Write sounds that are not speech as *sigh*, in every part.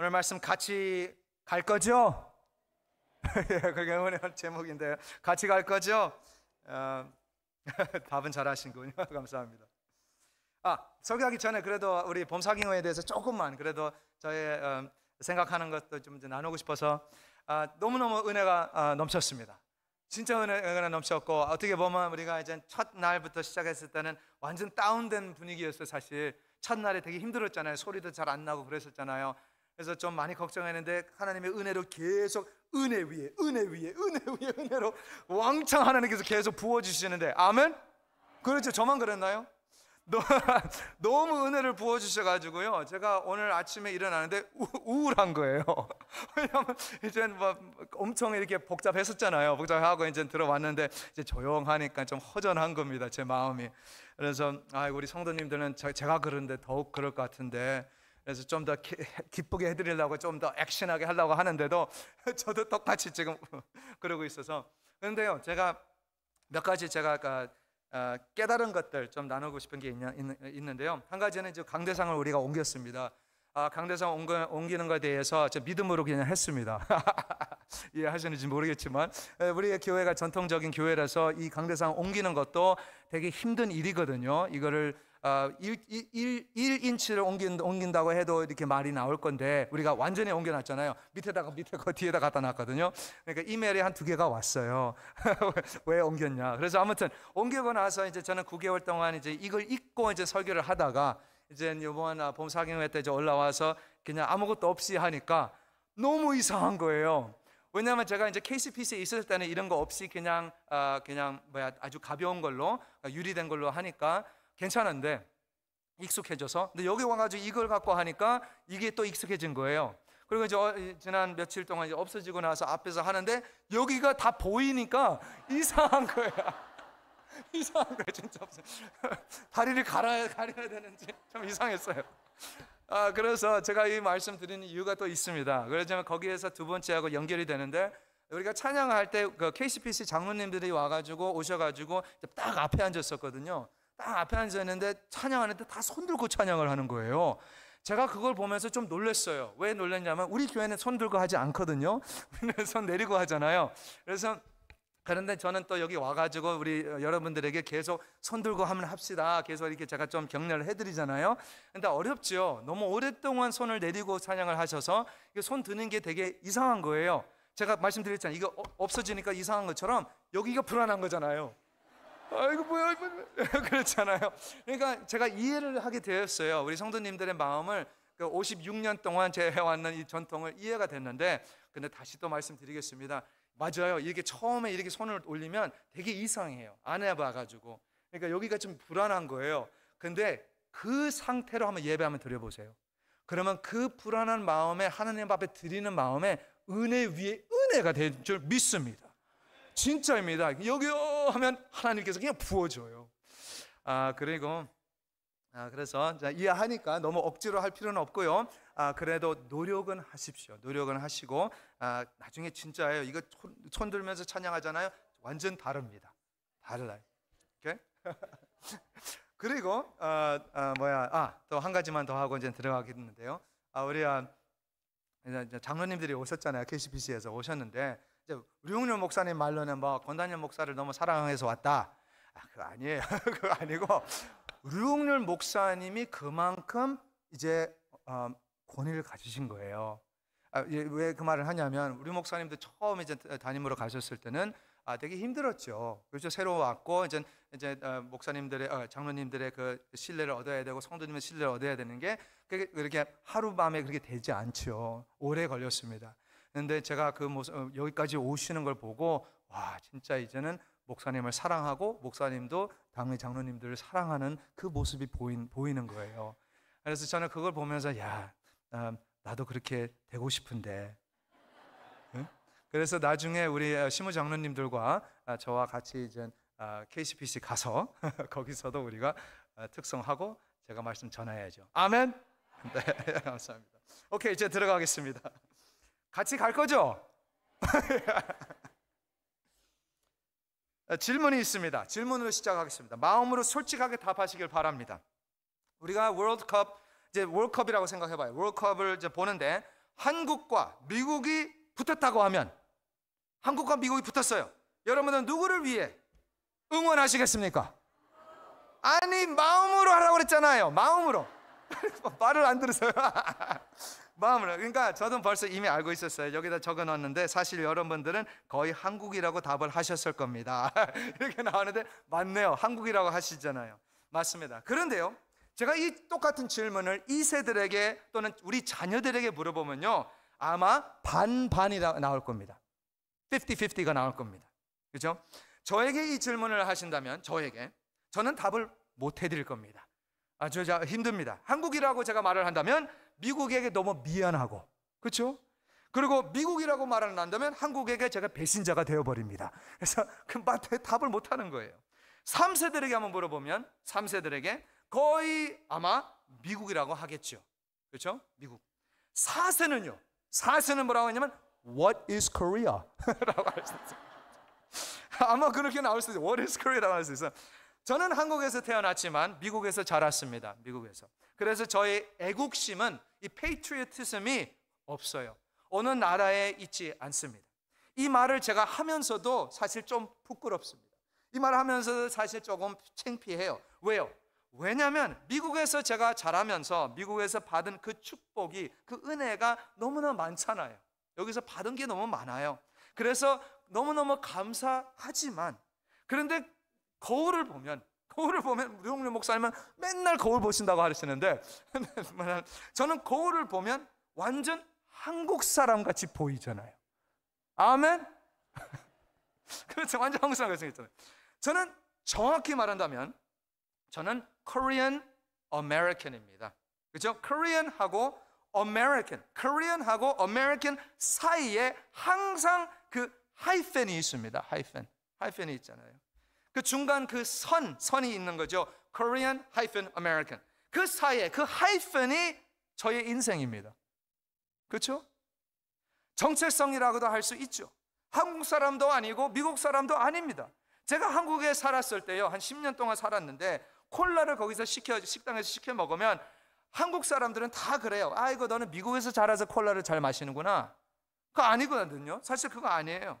오늘 말씀 같이 갈 거죠? *laughs* 예, 그게 오늘 제목인데요. 같이 갈 거죠? 어, *laughs* 답은 잘하신군요. *laughs* 감사합니다. 아 소개하기 전에 그래도 우리 범사경에 대해서 조금만 그래도 저의 어, 생각하는 것도 좀 나누고 싶어서 아, 너무너무 은혜가 아, 넘쳤습니다. 진짜 은혜가 넘쳤고 어떻게 보면 우리가 이제 첫 날부터 시작했을 때는 완전 다운된 분위기였어요 사실 첫날에 되게 힘들었잖아요 소리도 잘 안 나고 그랬었잖아요 그래서 좀 많이 걱정했는데 하나님의 은혜로 계속 은혜 위에 은혜 위에 은혜 위에 은혜로 왕창 하나님께서 계속 부어 주시는데 아멘. 그렇죠. 저만 그랬나요? *laughs* 너무 은혜를 부어 주셔 가지고요. 제가 오늘 아침에 일어나는데 우, 울한 거예요. *laughs* 왜냐면 이제 막 엄청 이렇게 복잡했었잖아요. 복잡하고 이제 들어왔는데 이제 조용하니까 좀 허전한 겁니다. 제 마음이. 그래서 아, 우리 성도님들은 제가 그런데 더욱 그럴 것 같은데 그래서 좀 더 기쁘게 해드리려고 좀 더 액션하게 하려고 하는데도 *laughs* 저도 똑같이 지금 *laughs* 그러고 있어서 그런데요 제가 몇 가지 제가 그, 어, 깨달은 것들 좀 나누고 싶은 게 있는데요 한 가지는 이제 강대상을 우리가 옮겼습니다 아, 강대상 옮기는 것에 대해서 저 믿음으로 그냥 했습니다. *laughs* 이해하시는지 모르겠지만 우리의 교회가 전통적인 교회라서 이 강대상 옮기는 것도 되게 힘든 일이거든요. 이거를 어, 1, 1, 인치를 옮긴, 다고 해도 이렇게 말이 나올 건데 우리가 완전히 옮겨놨잖아요. 밑에다가 밑에 거 뒤에다 갖다 놨거든요. 그러니까 이메일이 한 두 개가 왔어요. *laughs* 왜 옮겼냐? 그래서 아무튼 옮기고 나서 이제 저는 9개월 동안 이제 이걸 읽고 이제 설교를 하다가 이제 요번 봄 사경회 때 이제 올라와서 그냥 아무것도 없이 하니까 너무 이상한 거예요. 왜냐하면 제가 이제 KCPC에 있을 때는 이런 거 없이 그냥 어, 그냥 뭐야 아주 가벼운 걸로 그러니까 유리된 걸로 하니까 괜찮은데 익숙해져서 근데 여기 와가지고 이걸 갖고 하니까 이게 또 익숙해진 거예요. 그리고 이제 어, 지난 며칠 동안 이제 없어지고 나서 앞에서 하는데 여기가 다 보이니까 *laughs* 이상한 거야. *laughs* 이상한 거예 진짜 없어 *laughs* 다리를 갈아야 가려야 되는지 참 이상했어요. 아, 그래서 제가 이 말씀 드리는 이유가 또 있습니다. 그러지만 거기에서 두 번째하고 연결이 되는데 우리가 찬양할 때그 KCPC 장로님들이 와가지고 오셔가지고 딱 앞에 앉았었거든요. 딱 앞에 앉아 있는데 찬양하는데 다 손들고 찬양을 하는 거예요. 제가 그걸 보면서 좀 놀랐어요. 왜 놀랐냐면 우리 교회는 손 들고 하지 않거든요. *laughs* 우리는 손 내리고 하잖아요. 그래서 그런데 저는 또 여기 와가지고 우리 여러분들에게 계속 손 들고 하면 합시다. 계속 이렇게 제가 좀 격려를 해드리잖아요. 근데 어렵죠 너무 오랫동안 손을 내리고 찬양을 하셔서 손 드는 게 되게 이상한 거예요. 제가 말씀드렸잖아요. 이거 어, 없어지니까 이상한 것처럼 여기가 불안한 거잖아요. 아이고 뭐야, 뭐야 *laughs* 그렇잖아요 그러니까 제가 이해를 하게 되었어요. 우리 성도님들의 마음을 56년 그 동안 제해왔는 이 전통을 이해가 됐는데, 근데 다시 또 말씀드리겠습니다. 맞아요. 이렇게 처음에 이렇게 손을 올리면 되게 이상해요. 안 해봐가지고. 그러니까 여기가 좀 불안한 거예요. 근데 그 상태로 한번 예배 한번 드려보세요. 그러면 그 불안한 마음에 하나님 앞에 드리는 마음에 은혜 위에 은혜가 될 줄 믿습니다. 진짜입니다. 여기요 하면 하나님께서 그냥 부어줘요. 아, 그리고 아, 그래서 이해하니까 너무 억지로 할 필요는 없고요. 아, 그래도 노력은 하십시오. 노력은 하시고 아, 나중에 진짜예요. 이거 손, 손 들면서 찬양하잖아요. 완전 다릅니다. 달라요. 오케이? *laughs* 그리고 아, 아 뭐야? 아, 또한 가지만 더 하고 이제 들어가겠는데요. 아, 우리 아, 장로님들이 오셨잖아요. KCPC에서 오셨는데 류영렬 목사님 말로는 뭐권단열 목사를 너무 사랑해서 왔다. 아, 그거 아니에요. *laughs* 그거 아니고 류영렬 목사님이 그만큼 이제 어, 권위를 가지신 거예요. 아, 예, 왜그 말을 하냐면 우리 목사님도 처음 이제 담임으로 가셨을 때는 아, 되게 힘들었죠. 그렇 새로 왔고 이제 이제 어, 목사님들의 어, 장로님들의 그 신뢰를 얻어야 되고 성도님의 신뢰를 얻어야 되는 게 그렇게 하루 밤에 그렇게 되지 않죠. 오래 걸렸습니다. 그런데 제가 그 모습, 어, 여기까지 오시는 걸 보고 와 진짜 이제는 목사님을 사랑하고 목사님도 당의 장로님들을 사랑하는 그 모습이 보인, 보이는 거예요. 그래서 저는 그걸 보면서 야 나도 그렇게 되고 싶은데. 그래서 나중에 우리 시무 어, 장로님들과 아, 저와 같이 이제 KCPC 아, 가서 *laughs* 거기서도 우리가 어, 특성하고 제가 말씀 전해야죠. 아멘. *laughs* 네, 감사합니다. 오케이 이제 들어가겠습니다. 같이 갈 거죠? *laughs* 질문이 있습니다. 질문으로 시작하겠습니다. 마음으로 솔직하게 답하시길 바랍니다. 우리가 월드컵 이제 월컵이라고 생각해 봐요. 월컵을 이제 보는데 한국과 미국이 붙었다고 하면 한국과 미국이 붙었어요. 여러분은 누구를 위해 응원하시겠습니까? 아니 마음으로 하라고 그랬잖아요. 마음으로 *laughs* 말을 안 들으세요. *laughs* 마음으로. 그러니까 저는 벌써 이미 알고 있었어요. 여기다 적어 놨는데 사실 여러분들은 거의 한국이라고 답을 하셨을 겁니다. *laughs* 이렇게 나오는데 맞네요. 한국이라고 하시잖아요. 맞습니다. 그런데요. 제가 이 똑같은 질문을 이 세들에게 또는 우리 자녀들에게 물어보면요. 아마 반반이라 나올 겁니다. 50-50가 나올 겁니다. 그죠? 저에게 이 질문을 하신다면 저에게 저는 답을 못 해드릴 겁니다. 아, 저, 저 힘듭니다. 한국이라고 제가 말을 한다면 미국에게 너무 미안하고 그렇죠? 그리고 미국이라고 말을 한다면 한국에게 제가 배신자가 되어버립니다. 그래서 금바에 답을 못하는 거예요. 3세들에게 한번 물어보면 3세들에게 거의 아마 미국이라고 하겠죠. 그렇죠? 미국. 4세는요. 4세는 뭐라고 하냐면 What is Korea? *laughs* 라고 할수 있어요. 아마 그렇게 나올 수 있어요. What is Korea라고 할 수 있어요. 저는 한국에서 태어났지만 미국에서 자랐습니다. 미국에서. 그래서 저의 애국심은 이 페이트리어티즘이 없어요. 어느 나라에 있지 않습니다. 이 말을 제가 하면서도 사실 좀 부끄럽습니다. 이 말을 하면서 도 사실 조금 창피해요. 왜요? 왜냐하면 미국에서 제가 자라면서 미국에서 받은 그 축복이 그 은혜가 너무나 많잖아요. 여기서 받은 게 너무 많아요. 그래서 너무너무 감사하지만 그런데 거울을 보면 거울을 보면 노영래 목사님은 맨날 거울 보신다고 하시는데 *laughs* 저는 거울을 보면 완전 한국 사람 같이 보이잖아요. 아멘. *laughs* 그렇죠. 완전 한국 사람 같이 생겼잖아요. 저는 정확히 말한다면 저는 Korean American입니다. 그렇죠? Korean하고 American, Korean하고 American 사이에 항상 그 하이펜이 있습니다. 하이펜, 하이펜이 있잖아요. 그 중간 그 선, 선이 있는 거죠. Korean hyphen American. 그 사이에 그 하이픈이 저의 인생입니다. 그렇죠? 정체성이라고도 할 수 있죠. 한국 사람도 아니고 미국 사람도 아닙니다. 제가 한국에 살았을 때요. 한 10년 동안 살았는데 콜라를 거기서 시켜 식당에서 시켜 먹으면 한국 사람들은 다 그래요. 아이고 너는 미국에서 자라서 콜라를 잘 마시는구나. 그거 아니거든요. 사실 그거 아니에요.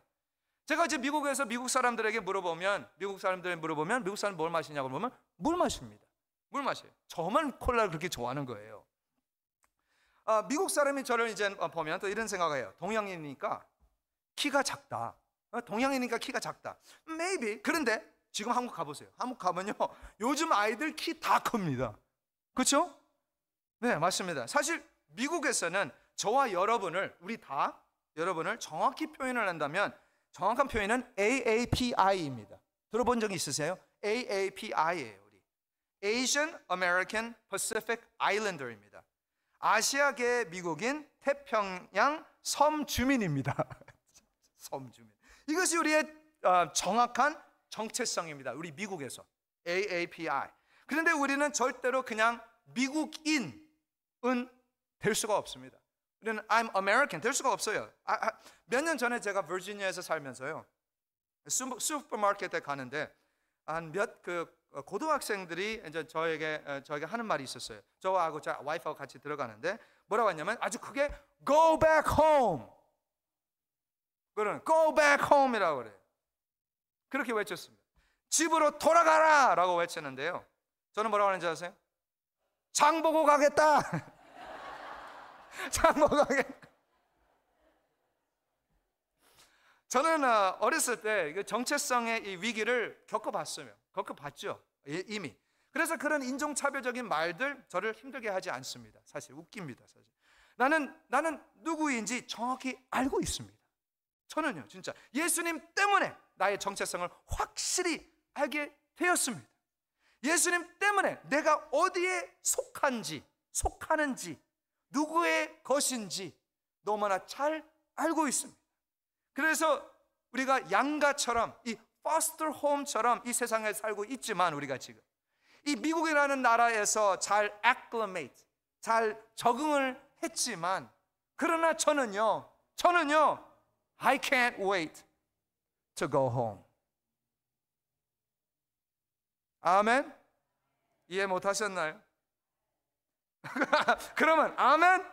제가 이제 미국에서 미국 사람들에게 물어보면 미국 사람들에게 물어보면 미국 사람 뭘 마시냐고 물으면 물 마십니다. 물 마셔요. 저만 콜라를 그렇게 좋아하는 거예요. 아, 미국 사람이 저를 이제 보면 또 이런 생각해요. 동양인이니까 키가 작다. 어, 동양이니까 인 키가 작다. Maybe. 그런데 지금 한국 가보세요. 한국 가면요. *laughs* 요즘 아이들 키 다 큽니다. 그렇죠? 네, 맞습니다. 사실 미국에서는 저와 여러분을 우리 다 여러분을 정확히 표현을 한다면 정확한 표현은 AAPI입니다. 들어본 적 있으세요? AAPI예요, 우리. Asian American Pacific Islander입니다. 아시아계 미국인 태평양 섬 주민입니다. *laughs* 섬 주민. 이것이 우리의 어, 정확한 정체성입니다. 우리 미국에서 AAPI. 그런데 우리는 절대로 그냥 미국인은 될 수가 없습니다. 우리는 I'm American 될 수가 없어요. 아, 아, 몇년 전에 제가 버지니아에서 살면서요. 슈, 퍼마켓에 가는데 한 몇그 어, 고등학생들이 이제 저에게 어, 저에게 하는 말이 있었어요. 저하고 저 와이프하고 같이 들어가는데 뭐라고 했냐면 아주 크게 go back home. 그런 go back home이라고 그래요. 그렇게 외쳤습니다. 집으로 돌아가라라고 외쳤는데요. 저는 뭐라고 하는지 아세요? 장 보고 가겠다. *laughs* *laughs* 장모광에. 저는 어, 어렸을 때 정체성의 위기를 겪어봤어요. 겪어봤죠. 이미. 그래서 그런 인종차별적인 말들 저를 힘들게 하지 않습니다. 사실 웃깁니다. 사실. 나는, 나는 누구인지 정확히 알고 있습니다. 저는요, 진짜 예수님 때문에 나의 정체성을 확실히 알게 되었습니다. 예수님 때문에 내가 어디에 속한지, 속하는지, 누구의 것인지 너무나 잘 알고 있습니다. 그래서 우리가 양가처럼 이 foster home처럼 이 세상에 살고 있지만 우리가 지금 이 미국이라는 나라에서 잘 acclimate, 잘 적응을 했지만 그러나 저는요, 저는요, I can't wait to go home. 아멘? 이해 못 하셨나요? *laughs* 그러면 아멘?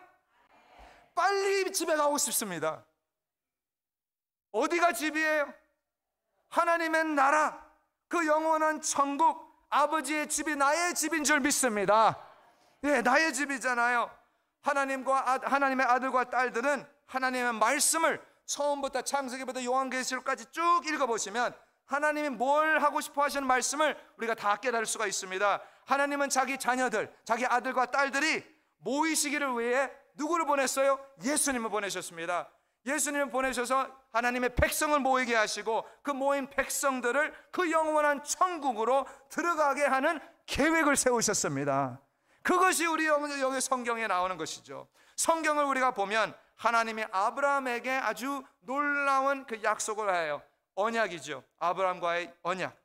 빨리 집에 가고 싶습니다. 어디가 집이에요? 하나님의 나라, 그 영원한 천국, 아버지의 집이 나의 집인 줄 믿습니다. 예, 나의 집이잖아요. 하나님과 아, 하나님의 아들과 딸들은 하나님의 말씀을 처음부터 창세기부터 요한계시록까지 쭉 읽어보시면 하나님이 뭘 하고 싶어 하시는 말씀을 우리가 다 깨달을 수가 있습니다. 하나님은 자기 자녀들, 자기 아들과 딸들이 모이시기를 위해 누구를 보냈어요? 예수님을 보내셨습니다. 예수님을 보내셔서 하나님의 백성을 모이게 하시고 그 모인 백성들을 그 영원한 천국으로 들어가게 하는 계획을 세우셨습니다. 그것이 우리 여기 성경에 나오는 것이죠. 성경을 우리가 보면 하나님이 아브라함에게 아주 놀라운 그 약속을 하여 언약이죠. 아브라함과의 언약.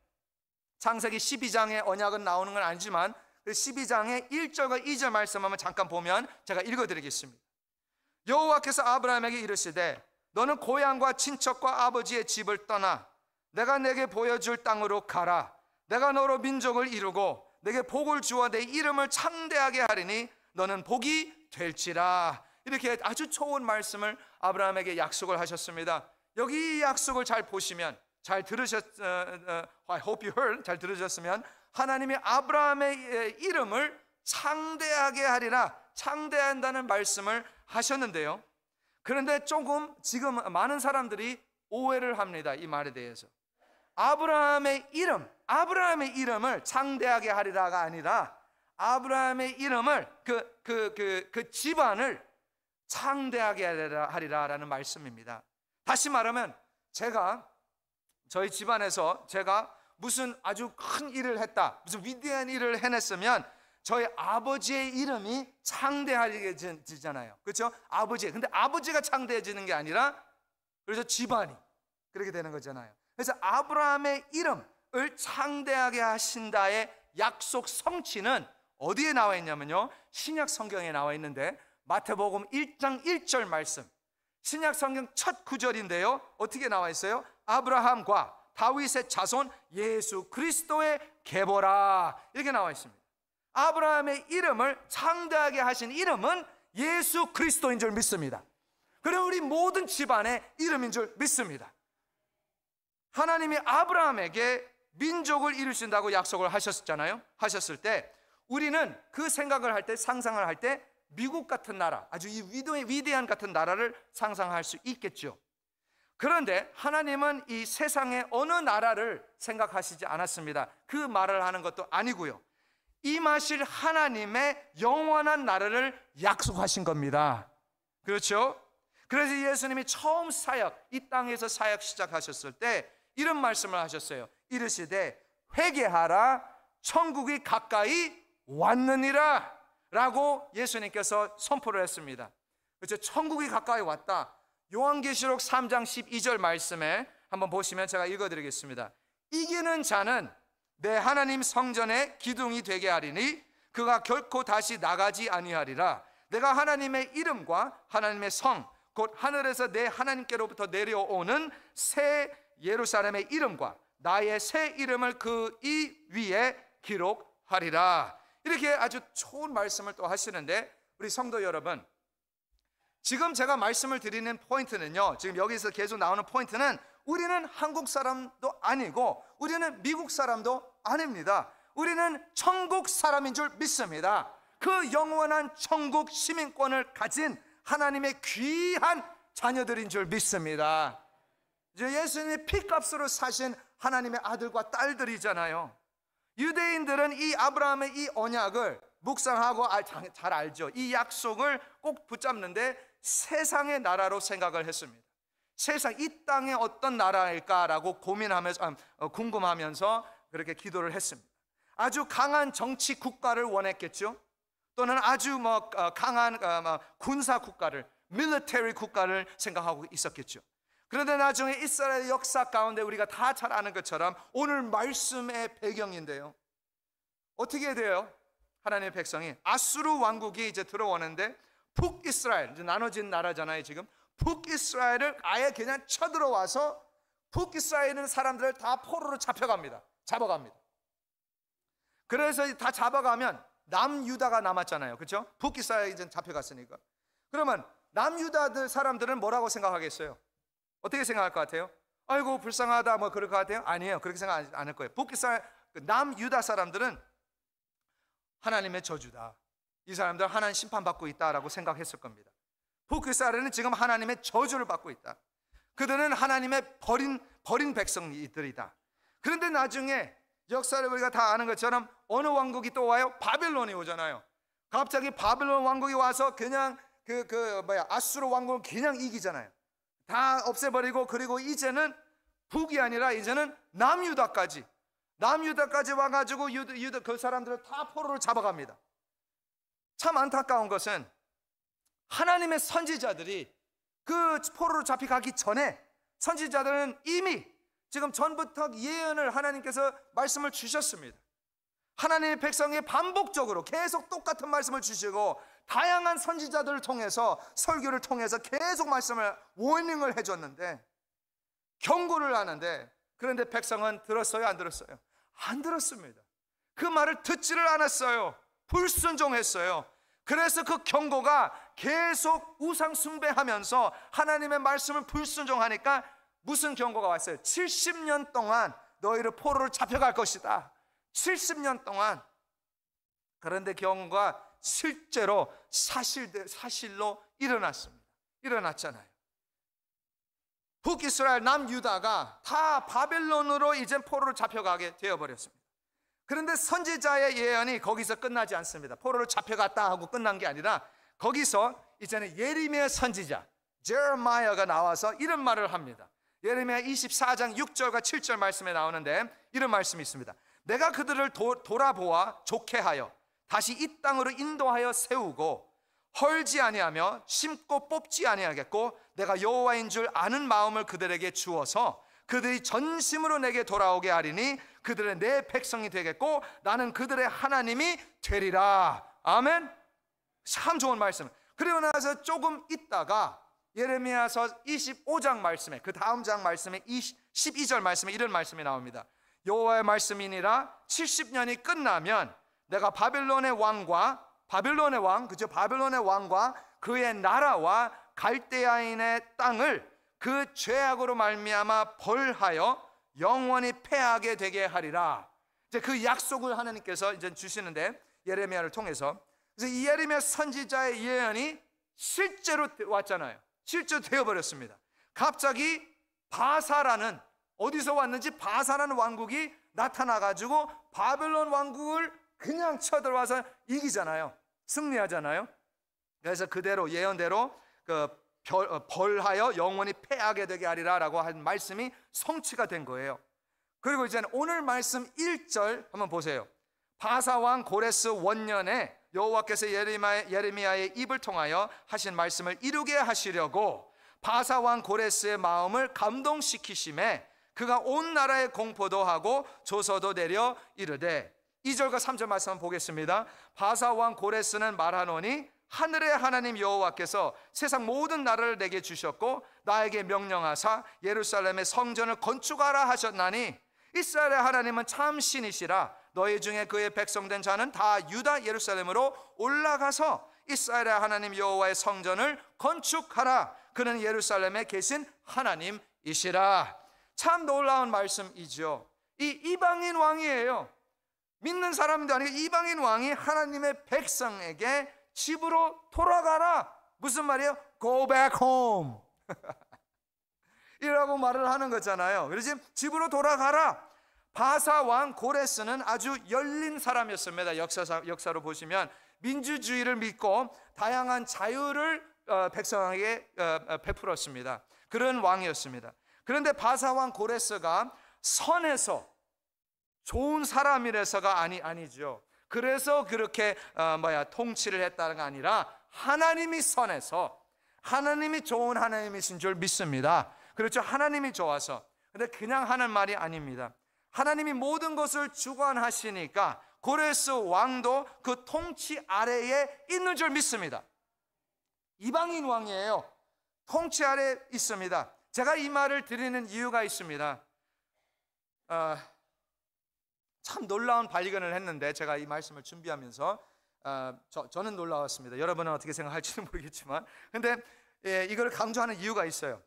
창세기 12장의 언약은 나오는 건 아니지만 12장의 그 1절과 2절 말씀하면 잠깐 보면 제가 읽어 드리겠습니다. 여호와께서 아브라함에게 이르시되 너는 고향과 친척과 아버지의 집을 떠나 내가 내게 보여줄 땅으로 가라. 내가 너로 민족을 이루고 내게 복을 주어 내 이름을 창대하게 하리니 너는 복이 될지라. 이렇게 아주 좋은 말씀을 아브라함에게 약속을 하셨습니다. 여기 이 약속을 잘 보시면 잘 들으셨 어, 어, 어, I hope you heard 잘 들으셨으면 하나님이 아브라함의 이름을 창대하게 하리라 창대한다는 말씀을 하셨는데요. 그런데 조금 지금 많은 사람들이 오해를 합니다. 이 말에 대해서. 아브라함의 이름, 아브라함의 이름을 창대하게 하리라가 아니라 아브라함의 이름을 그, 그, 그, 그 집안을 창대하게 하리라라는 말씀입니다. 다시 말하면 제가 저희 집안에서 제가 무슨 아주 큰 일을 했다, 무슨 위대한 일을 해냈으면 저희 아버지의 이름이 창대하게되잖아요. 그렇죠? 아버지. 근데 아버지가 창대해지는 게 아니라 그래서 집안이 그렇게 되는 거잖아요. 그래서 아브라함의 이름을 창대하게 하신다의 약속 성취는 어디에 나와 있냐면요. 신약 성경에 나와 있는데 마태복음 1장 1절 말씀. 신약 성경 첫 구절인데요. 어떻게 나와 있어요? 아브라함과 다윗의 자손 예수 그리스도의 계보라 이렇게 나와 있습니다. 아브라함의 이름을 창대하게 하신 이름은 예수 그리스도인 줄 믿습니다. 그리고 우리 모든 집안의 이름인 줄 믿습니다. 하나님이 아브라함에게 민족을 이루신다고 약속을 하셨잖아요. 하셨을 때 우리는 그 생각을 할 때 상상을 할때 미국 같은 나라, 아주 이 위대한 같은 나라를 상상할 수 있겠죠. 그런데 하나님은 이 세상의 어느 나라를 생각하시지 않았습니다. 그 말을 하는 것도 아니고요. 임하실 하나님의 영원한 나라를 약속하신 겁니다. 그렇죠? 그래서 예수님이 처음 사역, 이 땅에서 사역 시작하셨을 때 이런 말씀을 하셨어요. 이르시되 회개하라 천국이 가까이 왔느니라. 라고 예수님께서 선포를 했습니다. 그죠? 천국이 가까이 왔다. 요한계시록 3장 12절 말씀에 한번 보시면 제가 읽어드리겠습니다. 이기는 자는 내 하나님 성전의 기둥이 되게 하리니 그가 결코 다시 나가지 아니하리라. 내가 하나님의 이름과 하나님의 성, 곧 하늘에서 내 하나님께로부터 내려오는 새 예루살렘의 이름과 나의 새 이름을 그 이 위에 기록하리라. 이렇게 아주 좋은 말씀을 또 하시는데 우리 성도 여러분 지금 제가 말씀을 드리는 포인트는요. 지금 여기서 계속 나오는 포인트는 우리는 한국 사람도 아니고 우리는 미국 사람도 아닙니다. 우리는 천국 사람인 줄 믿습니다. 그 영원한 천국 시민권을 가진 하나님의 귀한 자녀들인 줄 믿습니다. 예수님의 피값으로 사신 하나님의 아들과 딸들이잖아요. 유대인들은 이 아브라함의 이 언약을 묵상하고 잘 알죠. 이 약속을 꼭 붙잡는데 세상의 나라로 생각을 했습니다. 세상 이 땅의 어떤 나라일까라고 고민하면서 아, 어, 궁금하면서 그렇게 기도를 했습니다. 아주 강한 정치 국가를 원했겠죠. 또는 아주 뭐 어, 강한 어, 뭐, 군사 국가를 military 국가를 생각하고 있었겠죠. 그런데 나중에 이스라엘 역사 가운데 우리가 다 잘 아는 것처럼 오늘 말씀의 배경인데요. 어떻게 돼요? 하나님의 백성이 아수르 왕국이 이제 들어오는데 북이스라엘 나눠진 나라잖아요 지금 북이스라엘을 아예 그냥 쳐들어와서 북이스라엘 은 사람들을 다 포로로 잡혀갑니다 잡아갑니다 그래서 다 잡아가면 남유다가 남았잖아요 그렇죠? 북이스라엘 이제 잡혀갔으니까 그러면 남유다들 사람들은 뭐라고 생각하겠어요? 어떻게 생각할 것 같아요? 아이고 불쌍하다 뭐 그럴 것 같아요? 아니에요. 그렇게 생각 안할 거예요. 북기사 그 남 유다 사람들은 하나님의 저주다. 이 사람들 하나님 심판받고 있다라고 생각했을 겁니다. 북기사는 지금 하나님의 저주를 받고 있다. 그들은 하나님의 버린 버린 백성들이다. 그런데 나중에 역사를 우리가 다 아는 것처럼 어느 왕국이 또 와요? 바벨론이 오잖아요. 갑자기 바벨론 왕국이 와서 그냥 그그 그 뭐야 아수르 왕국을 그냥 이기잖아요. 다 없애버리고 그리고 이제는 북이 아니라 이제는 남유다까지 남유다까지 와가지고 유다, 유다 그 사람들을 다 포로로 잡아갑니다. 참 안타까운 것은 하나님의 선지자들이 그 포로로 잡혀가기 전에 선지자들은 이미 지금 전부터 예언을 하나님께서 말씀을 주셨습니다. 하나님의 백성이 반복적으로 계속 똑같은 말씀을 주시고 다양한 선지자들을 통해서 설교를 통해서 계속 말씀을 워닝을 해줬는데 경고를 하는데 그런데 백성은 들었어요 안 들었어요 안 들었습니다 그 말을 듣지를 않았어요 불순종했어요 그래서 그 경고가 계속 우상숭배하면서 하나님의 말씀을 불순종하니까 무슨 경고가 왔어요 70년 동안 너희를 포로로 잡혀갈 것이다 70년 동안 그런데 경고가 실제로 사실, 사실로 일어났습니다. 일어났잖아요. 북이스라엘 남유다가 다 바벨론으로 이젠 포로로 잡혀가게 되어버렸습니다. 그런데 선지자의 예언이 거기서 끝나지 않습니다. 포로로 잡혀갔다 하고 끝난 게 아니라 거기서 이제는 예림의 선지자 제르마야가 나와서 이런 말을 합니다. 예레미 24장 6절과 7절 말씀에 나오는데 이런 말씀이 있습니다. 내가 그들을 도, 돌아보아 좋게 하여 다시 이 땅으로 인도하여 세우고 헐지 아니하며 심고 뽑지 아니하겠고 내가 여호와인 줄 아는 마음을 그들에게 주어서 그들이 전심으로 내게 돌아오게 하리니 그들의 내 백성이 되겠고 나는 그들의 하나님이 되리라. 아멘. 참 좋은 말씀. 그리고 나서 조금 있다가 예레미야서 25장 말씀에 그 다음 장 말씀에 12절 말씀에 이런 말씀이 나옵니다. 여호와의 말씀이니라 70년이 끝나면 내가 바벨론의 왕과 바벨론의 왕, 그죠? 바벨론의 왕과 그의 나라와 갈대아인의 땅을 그 죄악으로 말미암아 벌하여 영원히 패하게 되게 하리라. 이제 그 약속을 하나님께서 이제 주시는데 예레미야를 통해서 그래서 이 예레미야 선지자의 예언이 실제로 왔잖아요. 실제 로 되어 버렸습니다. 갑자기 바사라는 어디서 왔는지 바사라는 왕국이 나타나 가지고 바벨론 왕국을 그냥 쳐들어와서 이기잖아요. 승리하잖아요. 그래서 그대로 예언대로 그 어, 벌하여 영원히 패하게 되게 하리라라고 한 말씀이 성취가 된 거예요. 그리고 이제 오늘 말씀 1절 한번 보세요. 바사왕 고레스 원년에 여호와께서 예레미야, 의 입을 통하여 하신 말씀을 이루게 하시려고 바사왕 고레스의 마음을 감동시키심에 그가 온 나라에 공포도 하고 조서도 내려 이르되 2절과 3절 말씀 한 보겠습니다. 바사왕 고레스는 말하노니 하늘의 하나님 여호와께서 세상 모든 나라를 내게 주셨고 나에게 명령하사 예루살렘의 성전을 건축하라 하셨나니 이스라엘의 하나님은 참 신이시라 너희 중에 그의 백성된 자는 다 유다 예루살렘으로 올라가서 이스라엘의 하나님 여호와의 성전을 건축하라 그는 예루살렘에 계신 하나님이시라 참 놀라운 말씀이죠 이 이방인 왕이에요 믿는 사람도 아니고 이방인 왕이 하나님의 백성에게 집으로 돌아가라. 무슨 말이에요? Go back home. *laughs* 이라고 말을 하는 거잖아요. 그래서 집으로 돌아가라. 바사 왕 고레스는 아주 열린 사람이었습니다. 역사 역사로 보시면 민주주의를 믿고 다양한 자유를 어, 백성에게 어, 어, 베풀었습니다. 그런 왕이었습니다. 그런데 바사 왕 고레스가 선에서 좋은 사람이라서가 아니 아니죠. 그래서 그렇게 어, 뭐야 통치를 했다는게 아니라 하나님이 선해서 하나님이 좋은 하나님이신 줄 믿습니다. 그렇죠. 하나님이 좋아서. 근데 그냥 하는 말이 아닙니다. 하나님이 모든 것을 주관하시니까 고레스 왕도 그 통치 아래에 있는 줄 믿습니다. 이방인 왕이에요. 통치 아래 에 있습니다. 제가 이 말을 드리는 이유가 있습니다. 어, 참 놀라운 발견을 했는데 제가 이 말씀을 준비하면서 어, 저, 저는 놀라웠습니다. 여러분은 어떻게 생각할지는 *laughs* 모르겠지만 근데 예, 이걸 강조하는 이유가 있어요.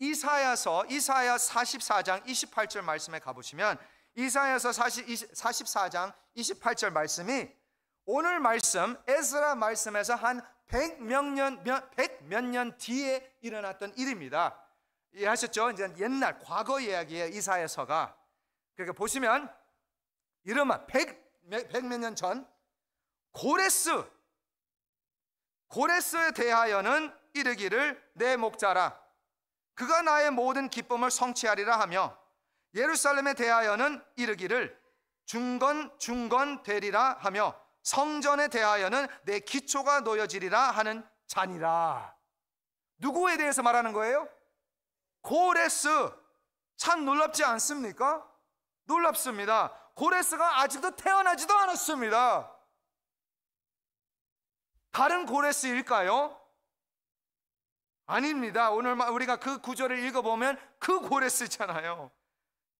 이사야서 이사야 44장 28절 말씀에 가보시면 이사야서 40, 44장 28절 말씀이 오늘 말씀 에스라 말씀에서 한 100몇 년, 100몇 년 뒤에 일어났던 일입니다. 이해하셨죠? 이제 옛날 과거 이야기예요. 이사야서가. 그러니까 보시면 이르마 아, 백몇 년 전 고레스 고레스에 대하여는 이르기를 내 목자라 그가 나의 모든 기쁨을 성취하리라 하며 예루살렘에 대하여는 이르기를 중건 중건 되리라 하며 성전에 대하여는 내 기초가 놓여지리라 하는 잔이라 누구에 대해서 말하는 거예요? 고레스 참 놀랍지 않습니까? 놀랍습니다. 고레스가 아직도 태어나지도 않았습니다. 다른 고레스일까요? 아닙니다. 오늘 우리가 그 구절을 읽어보면 그 고레스잖아요.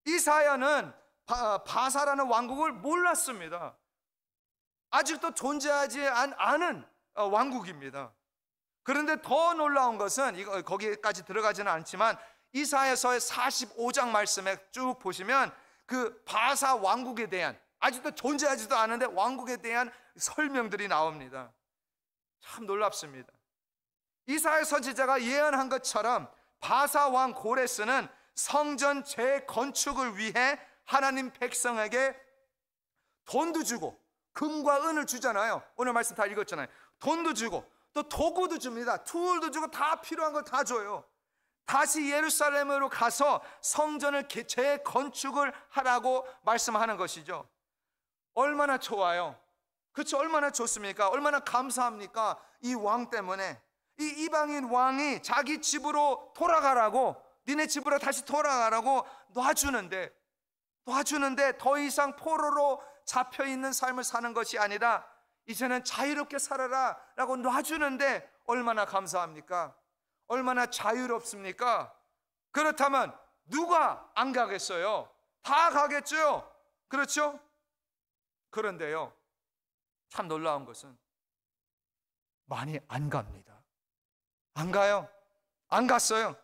이사야는 바, 사라는 왕국을 몰랐습니다. 아직도 존재하지 않, 은 어, 왕국입니다. 그런데 더 놀라운 것은 이거 거기까지 들어가지는 않지만 이사야서의 45장 말씀에 쭉 보시면 그 바사 왕국에 대한 아직도 존재하지도 않은데 왕국에 대한 설명들이 나옵니다. 참 놀랍습니다. 이사야 선지자가 예언한 것처럼 바사 왕 고레스는 성전 재건축을 위해 하나님 백성에게 돈도 주고 금과 은을 주잖아요. 오늘 말씀 다 읽었잖아요. 돈도 주고 또 도구도 줍니다. 툴도 주고 다 필요한 걸 다 줘요. 다시 예루살렘으로 가서 성전을 재건축을 하라고 말씀하는 것이죠. 얼마나 좋아요. 그렇죠. 얼마나 좋습니까? 얼마나 감사합니까? 이 왕 때문에 이 이방인 왕이 자기 집으로 돌아가라고 니네 집으로 다시 돌아가라고 놔주는데 놔주는데 더 이상 포로로 잡혀 있는 삶을 사는 것이 아니라 이제는 자유롭게 살아라라고 놔주는데 얼마나 감사합니까? 얼마나 자유롭습니까? 그렇다면 누가 안 가겠어요? 다 가겠죠? 그렇죠? 그런데요, 참 놀라운 것은 많이 안 갑니다. 안 가요. 안 갔어요.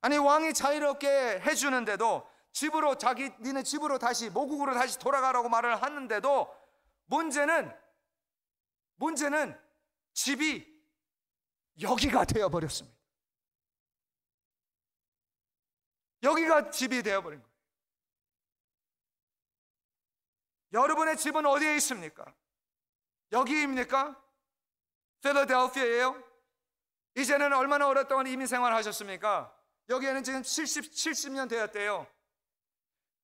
아니, 왕이 자유롭게 해주는데도 집으로 자기, 니네 집으로 다시, 모국으로 다시 돌아가라고 말을 하는데도 문제는, 문제는 집이 여기가 되어버렸습니다. 여기가 집이 되어버린 거예요. 여러분의 집은 어디에 있습니까? 여기입니까? 필라델피아예요? 이제는 얼마나 오랫동안 이민 생활 하셨습니까? 여기에는 지금 70, 70년 되었대요.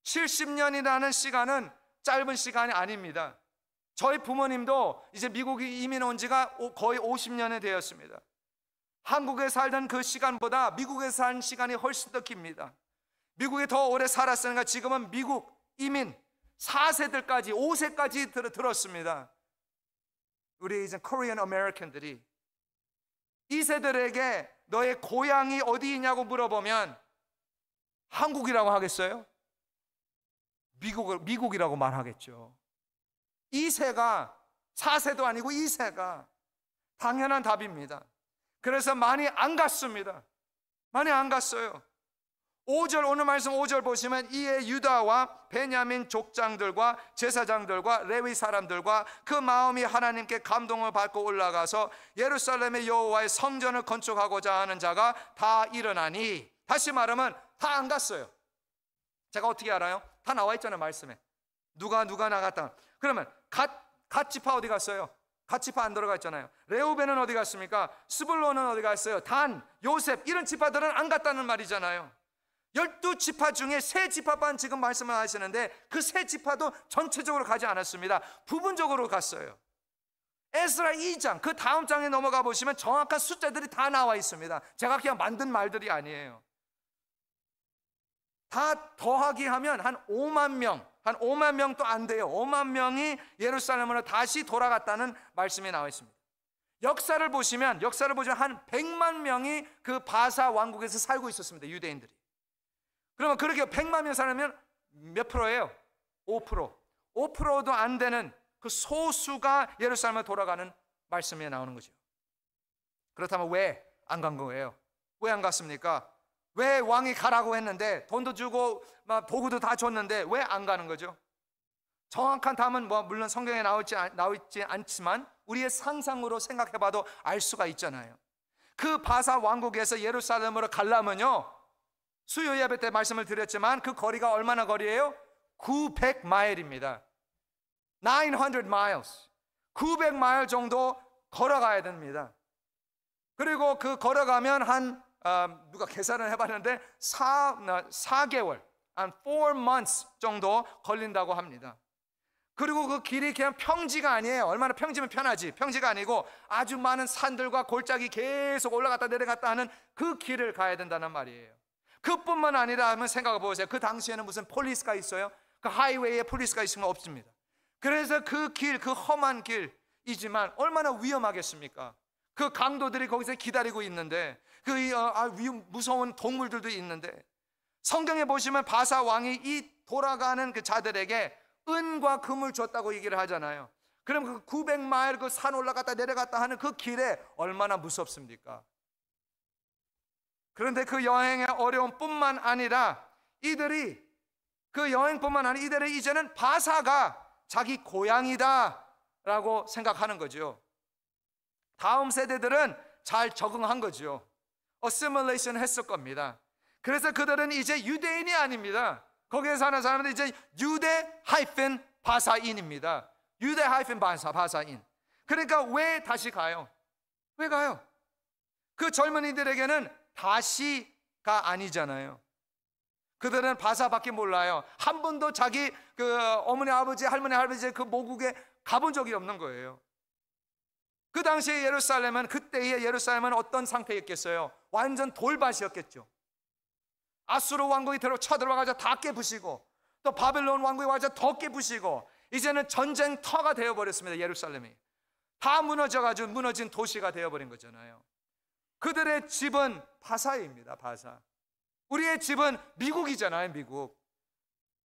70년이라는 시간은 짧은 시간이 아닙니다. 저희 부모님도 이제 미국이 이민 온 지가 거의 50년이 되었습니다. 한국에 살던 그 시간보다 미국에 산 시간이 훨씬 더 깁니다. 미국에 더 오래 살았으니까 지금은 미국 이민 4세들까지 5세까지 들, 들었습니다. 우리 이제 코리안 아메리칸들이 이 세들에게 너의 고향이 어디냐고 물어보면 한국이라고 하겠어요? 미국을 미국이라고 말하겠죠. 이 세가 4세도 아니고 이 세가 당연한 답입니다. 그래서 많이 안 갔습니다. 많이 안 갔어요. 5절 오늘 말씀 5절 보시면 이에 유다와 베냐민 족장들과 제사장들과 레위 사람들과 그 마음이 하나님께 감동을 받고 올라가서 예루살렘의 여호와의 성전을 건축하고자 하는 자가 다 일어나니 다시 말하면 다 안 갔어요. 제가 어떻게 알아요? 다 나와 있잖아요 말씀에 누가 누가 나갔다. 그러면 갓갓 집파 어디 갔어요? 같이 파 안 들어가 있잖아요. 레우벤은 어디 갔습니까? 스불론은 어디 갔어요? 단, 요셉 이런 지파들은 안 갔다는 말이잖아요. 열두 지파 중에 세 지파만 지금 말씀을 하시는데 그 세 지파도 전체적으로 가지 않았습니다. 부분적으로 갔어요. 에스라 2장 그 다음 장에 넘어가 보시면 정확한 숫자들이 다 나와 있습니다. 제가 그냥 만든 말들이 아니에요. 다 더하기 하면 한 5만 명한 5만 명도 안 돼요. 5만 명이 예루살렘으로 다시 돌아갔다는 말씀이 나와 있습니다. 역사를 보시면 역사를 보시면 한 100만 명이 그 바사 왕국에서 살고 있었습니다. 유대인들이. 그러면 그렇게 100만 명 살면 몇 프로예요? 5%. 5%도 안 되는 그 소수가 예루살렘으로 돌아가는 말씀이 나오는 거죠. 그렇다면 왜 안 간 거예요? 왜 안 갔습니까? 왜 왕이 가라고 했는데 돈도 주고 막 보고도 다 줬는데 왜 안 가는 거죠? 정확한 답은 뭐 물론 성경에 나오지 나오지 않지만 우리의 상상으로 생각해봐도 알 수가 있잖아요. 그 바사 왕국에서 예루살렘으로 갈라면요 수요 예배 때 말씀을 드렸지만 그 거리가 얼마나 거리예요? 900 마일입니다. 900 miles. 900 마일 정도 걸어가야 됩니다. 그리고 그 걸어가면 한 어, 누가 계산을 해봤는데 4, 4개월, 한4 months 정도 걸린다고 합니다. 그리고 그 길이 그냥 평지가 아니에요. 얼마나 평지면 편하지. 평지가 아니고 아주 많은 산들과 골짜기 계속 올라갔다 내려갔다 하는 그 길을 가야 된다는 말이에요. 그뿐만 아니라 한번 생각해 보세요. 그 당시에는 무슨 폴리스가 있어요? 그 하이웨이에 폴리스가 있으면 없습니다. 그래서 그 길, 그 험한 길이지만 얼마나 위험하겠습니까? 그 강도들이 거기서 기다리고 있는데 그 어, 아, 무서운 동물들도 있는데 성경에 보시면 바사 왕이 이 돌아가는 그 자들에게 은과 금을 줬다고 얘기를 하잖아요. 그럼 그 900마일 그 산 올라갔다 내려갔다 하는 그 길에 얼마나 무섭습니까? 그런데 그 여행의 어려움뿐만 아니라 이들이 그 여행뿐만 아니라 이들의 이제는 바사가 자기 고향이다라고 생각하는 거죠. 다음 세대들은 잘 적응한 거죠. 어시뮬레이션 했을 겁니다. 그래서 그들은 이제 유대인이 아닙니다. 거기에 사는 사람들은 이제 유대 하이픈 바사인입니다. 유대 하이픈 바사, 바사인. 그러니까 왜 다시 가요? 왜 가요? 그 젊은이들에게는 다시가 아니잖아요. 그들은 바사밖에 몰라요. 한 번도 자기 그 어머니 아버지 할머니 할아버지 그 모국에 가본 적이 없는 거예요. 그 당시에 예루살렘은 그때의 예루살렘은 어떤 상태였겠어요? 완전 돌밭이었겠죠. 아수르 왕국이 대로 쳐들어가지다 깨부시고 또 바벨론 왕국이 와서 더 깨부시고 이제는 전쟁터가 되어버렸습니다. 예루살렘이. 다 무너져가지고 무너진 도시가 되어버린 거잖아요. 그들의 집은 바사입니다. 바사. 우리의 집은 미국이잖아요. 미국.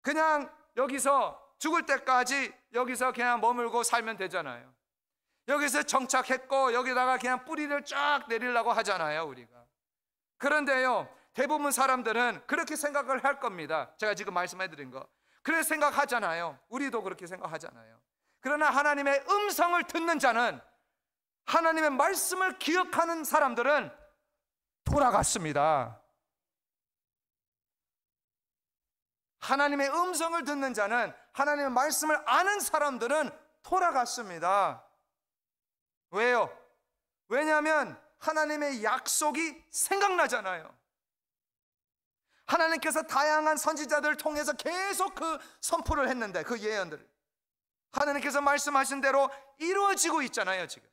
그냥 여기서 죽을 때까지 여기서 그냥 머물고 살면 되잖아요. 여기서 정착했고 여기다가 그냥 뿌리를 쫙 내리려고 하잖아요, 우리가. 그런데요, 대부분 사람들은 그렇게 생각을 할 겁니다. 제가 지금 말씀해 드린 거. 그래 생각하잖아요. 우리도 그렇게 생각하잖아요. 그러나 하나님의 음성을 듣는 자는 하나님의 말씀을 기억하는 사람들은 돌아갔습니다. 하나님의 음성을 듣는 자는 하나님의 말씀을 아는 사람들은 돌아갔습니다. 왜요? 왜냐하면 하나님의 약속이 생각나잖아요. 하나님께서 다양한 선지자들을 통해서 계속 그 선포를 했는데 그 예언들을 하나님께서 말씀하신 대로 이루어지고 있잖아요, 지금.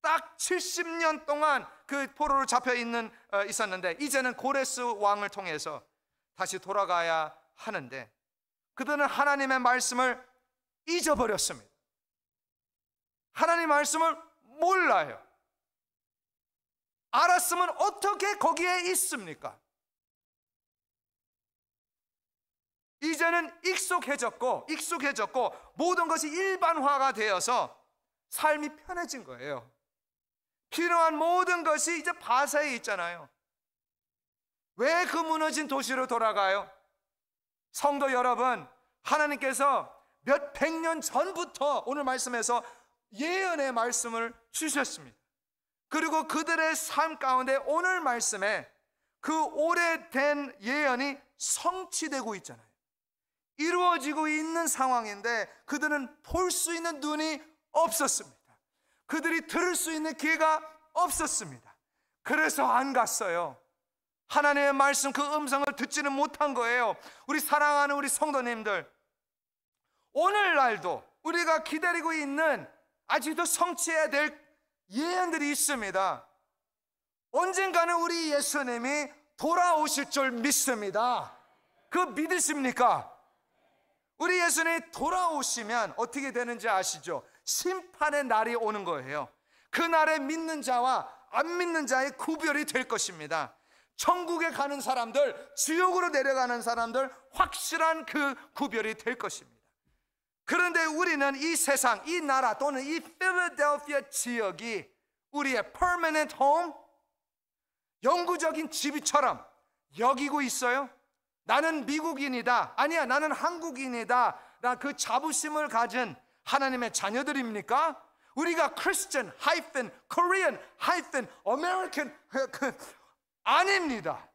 딱 70년 동안 그 포로로 잡혀 있는 어, 있었는데 이제는 고레스 왕을 통해서 다시 돌아가야 하는데 그들은 하나님의 말씀을 잊어버렸습니다. 하나님 말씀을 몰라요. 알았으면 어떻게 거기에 있습니까? 이제는 익숙해졌고 익숙해졌고 모든 것이 일반화가 되어서 삶이 편해진 거예요. 필요한 모든 것이 이제 바사에 있잖아요. 왜 그 무너진 도시로 돌아가요? 성도 여러분, 하나님께서 몇 백 년 전부터 오늘 말씀에서 예언의 말씀을 주셨습니다. 그리고 그들의 삶 가운데 오늘 말씀에 그 오래된 예언이 성취되고 있잖아요. 이루어지고 있는 상황인데 그들은 볼 수 있는 눈이 없었습니다. 그들이 들을 수 있는 기회가 없었습니다. 그래서 안 갔어요. 하나님의 말씀 그 음성을 듣지는 못한 거예요. 우리 사랑하는 우리 성도님들. 오늘날도 우리가 기다리고 있는 아직도 성취해야 될 예언들이 있습니다. 언젠가는 우리 예수님이 돌아오실 줄 믿습니다. 그 믿으십니까? 우리 예수님이 돌아오시면 어떻게 되는지 아시죠? 심판의 날이 오는 거예요. 그 날에 믿는 자와 안 믿는 자의 구별이 될 것입니다. 천국에 가는 사람들, 지옥으로 내려가는 사람들, 확실한 그 구별이 될 것입니다. 그런데 우리는 이 세상, 이 나라 또는 이 필라델피아 지역이 우리의 permanent home, 영구적인 집이처럼 여기고 있어요? 나는 미국인이다. 아니야, 나는 한국인이다. 나 그 자부심을 가진 하나님의 자녀들입니까? 우리가 Christian, hyphen, Korean, hyphen, American *laughs* 아닙니다.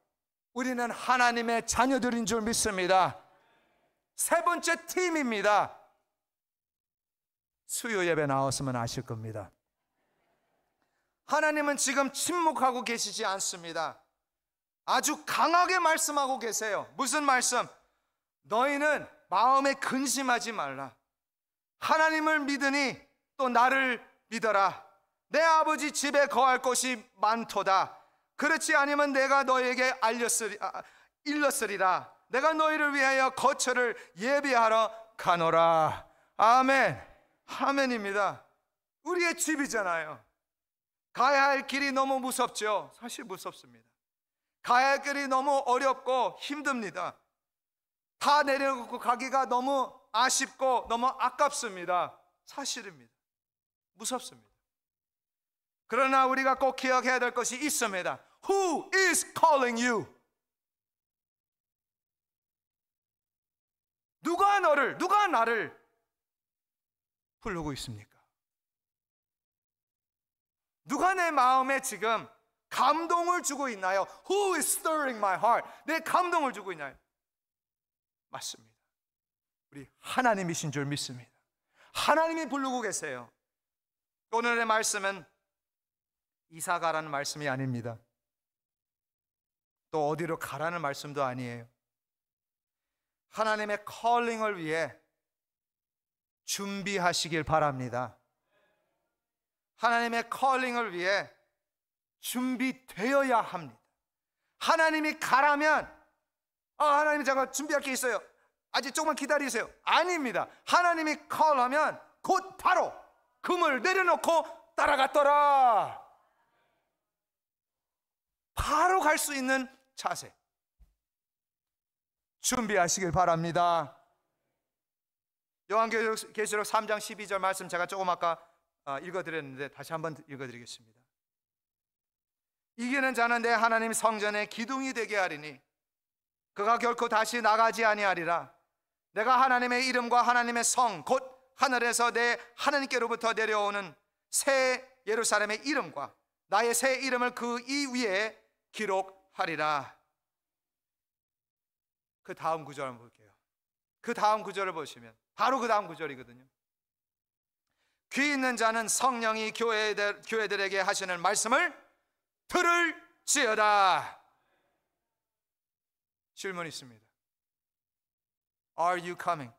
우리는 하나님의 자녀들인 줄 믿습니다. 세 번째 팀입니다. 수요 예배 나왔으면 아실 겁니다. 하나님은 지금 침묵하고 계시지 않습니다. 아주 강하게 말씀하고 계세요. 무슨 말씀? 너희는 마음에 근심하지 말라. 하나님을 믿으니 또 나를 믿어라. 내 아버지 집에 거할 것이 많도다. 그렇지 않으면 내가 너에게 알렸으리, 아, 일렀으리라. 내가 너희를 위하여 거처를 예비하러 가노라. 아멘. 하멘입니다. 우리의 집이잖아요. 가야 할 길이 너무 무섭죠. 사실 무섭습니다. 가야 할 길이 너무 어렵고 힘듭니다. 다 내려놓고 가기가 너무 아쉽고 너무 아깝습니다. 사실입니다. 무섭습니다. 그러나 우리가 꼭 기억해야 될 것이 있습니다. Who is calling you? 누가 너를, 누가 나를 흐르고 있습니까? 누가 내 마음에 지금 감동을 주고 있나요? Who is stirring my heart? 내 감동을 주고 있나요? 맞습니다. 우리 하나님이신 줄 믿습니다. 하나님이 부르고 계세요. 오늘의 말씀은 이사가라는 말씀이 아닙니다. 또 어디로 가라는 말씀도 아니에요. 하나님의 컬링을 위해 준비하시길 바랍니다. 하나님의 컬링을 위해 준비되어야 합니다. 하나님이 가라면 아, 하나님 잠깐 준비할 게 있어요. 아직 조금만 기다리세요. 아닙니다. 하나님이 컬하면 곧 바로 금을 내려놓고 따라갔더라. 바로 갈 수 있는 자세. 준비하시길 바랍니다. 요한계시록 3장 12절 말씀 제가 조금 아까 어, 읽어드렸는데 다시 한번 읽어드리겠습니다. 이기는 자는 내 하나님 성전의 기둥이 되게 하리니 그가 결코 다시 나가지 아니하리라. 내가 하나님의 이름과 하나님의 성 곧 하늘에서 내 하나님께로부터 내려오는 새 예루살렘의 이름과 나의 새 이름을 그 이 위에 기록하리라. 그 다음 구절 한 볼게요. 그 다음 구절을 보시면 바로 그 다음 구절이거든요. 귀 있는 자는 성령이 교회들, 교회들에게 하시는 말씀을 들을지어다. 질문 있습니다. Are you coming?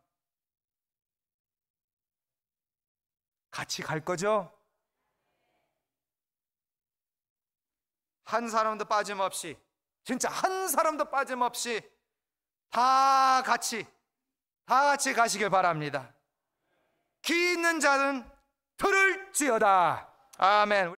같이 갈 거죠? 한 사람도 빠짐없이, 진짜 한 사람도 빠짐없이 다 같이 다 같이 가시길 바랍니다. 귀 있는 자는 들을지어다. 아멘.